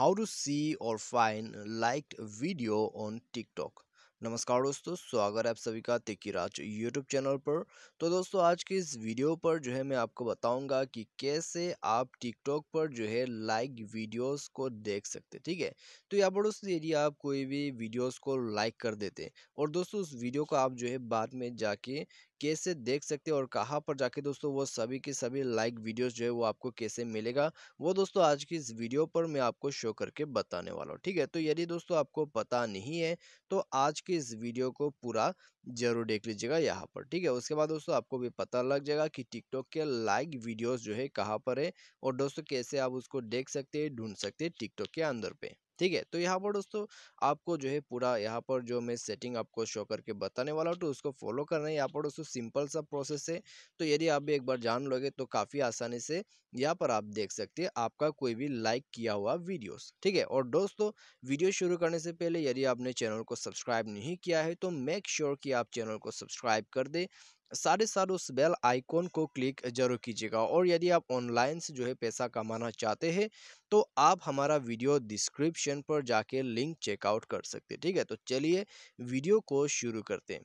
how to see और fine like video on TikTok नमस्कार दोस्तों स्वागत है आप सभी का तिक्की राज यूट्यूब चैनल पर तो दोस्तों आज की इस वीडियो पर जो है मैं आपको बताऊंगा कि कैसे आप टिकटॉक पर जो है लाइक वीडियोस को देख सकते ठीक है तो यहाँ पर दोस्तों यदि आप कोई भी वीडियोस को लाइक कर देते और दोस्तों उस वीडियो को आप जो है बाद में जाके कैसे देख सकते हैं और कहाँ पर जाके दोस्तों वो सभी के सभी लाइक वीडियोस जो है वो आपको कैसे मिलेगा वो दोस्तों आज की इस वीडियो पर मैं आपको शो करके बताने वाला हूँ ठीक है तो यदि दोस्तों आपको पता नहीं है तो आज की इस वीडियो को पूरा जरूर देख लीजिएगा यहाँ पर ठीक है उसके बाद दोस्तों आपको भी पता लग जाएगा कि टिकटॉक के लाइक वीडियोज़ जो है कहाँ पर है और दोस्तों कैसे आप उसको देख सकते हैं ढूंढ सकते हैं टिकटॉक के अंदर पे ठीक है तो यहाँ पर दोस्तों आपको जो है पूरा यहाँ पर जो मैं सेटिंग आपको शो करके बताने वाला हूँ तो उसको फॉलो करना है यहाँ पर दोस्तों सिंपल सा प्रोसेस है तो यदि आप भी एक बार जान लोगे तो काफ़ी आसानी से यहाँ पर आप देख सकते हैं आपका कोई भी लाइक किया हुआ वीडियोस ठीक है और दोस्तों वीडियो शुरू करने से पहले यदि आपने चैनल को सब्सक्राइब नहीं किया है तो मेक श्योर sure कि आप चैनल को सब्सक्राइब कर दें साढ़े ही साथ उस बेल आइकॉन को क्लिक जरूर कीजिएगा और यदि आप ऑनलाइन से जो है पैसा कमाना चाहते हैं तो आप हमारा वीडियो डिस्क्रिप्शन पर जाके लिंक चेकआउट कर सकते हैं ठीक है तो चलिए वीडियो को शुरू करते हैं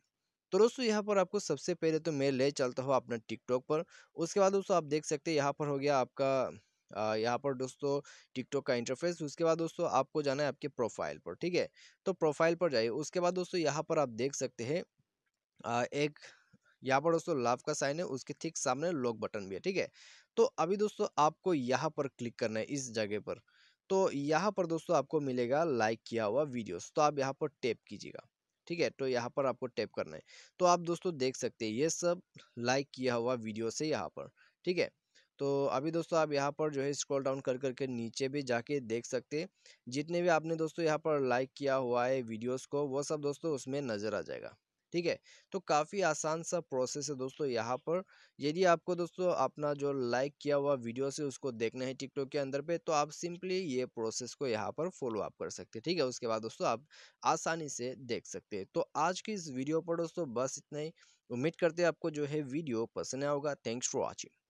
तो दोस्तों यहाँ पर आपको सबसे पहले तो मैं ले चलता हूँ अपना टिकटॉक पर उसके बाद दोस्तों आप देख सकते हैं यहाँ पर हो गया आपका यहाँ पर दोस्तों टिकटॉक का इंटरफेस उसके बाद दोस्तों आपको जाना है आपके प्रोफाइल पर ठीक है तो प्रोफाइल पर जाइए उसके बाद दोस्तों यहाँ पर आप देख सकते हैं एक यहाँ पर दोस्तों लाभ का साइन है उसके ठीक सामने लॉक बटन भी है ठीक है तो अभी दोस्तों आपको यहाँ पर क्लिक करना है इस जगह पर तो यहाँ पर दोस्तों आपको मिलेगा लाइक किया हुआ वीडियोस तो आप यहाँ पर टैप कीजिएगा ठीक है तो यहाँ पर आपको टैप करना है तो आप दोस्तों देख सकते हैं ये सब लाइक किया हुआ वीडियो से यहाँ पर ठीक है तो अभी दोस्तों आप यहाँ पर जो है स्क्रॉल डाउन कर करके नीचे भी जाके देख सकते हैं जितने भी आपने दोस्तों यहाँ पर लाइक किया हुआ है वीडियोस को वो सब दोस्तों उसमें नज़र आ जाएगा ठीक है तो काफ़ी आसान सा प्रोसेस है दोस्तों यहाँ पर यदि आपको दोस्तों अपना जो लाइक किया हुआ वीडियो से उसको देखना है टिकटॉक के अंदर पे तो आप सिंपली ये प्रोसेस को यहाँ पर फॉलो अप कर सकते हैं ठीक है उसके बाद दोस्तों आप आसानी से देख सकते हैं तो आज की इस वीडियो पर दोस्तों बस इतना ही उम्मीद करते हैं आपको जो है वीडियो पसंद आया होगा थैंक्स फॉर वॉचिंग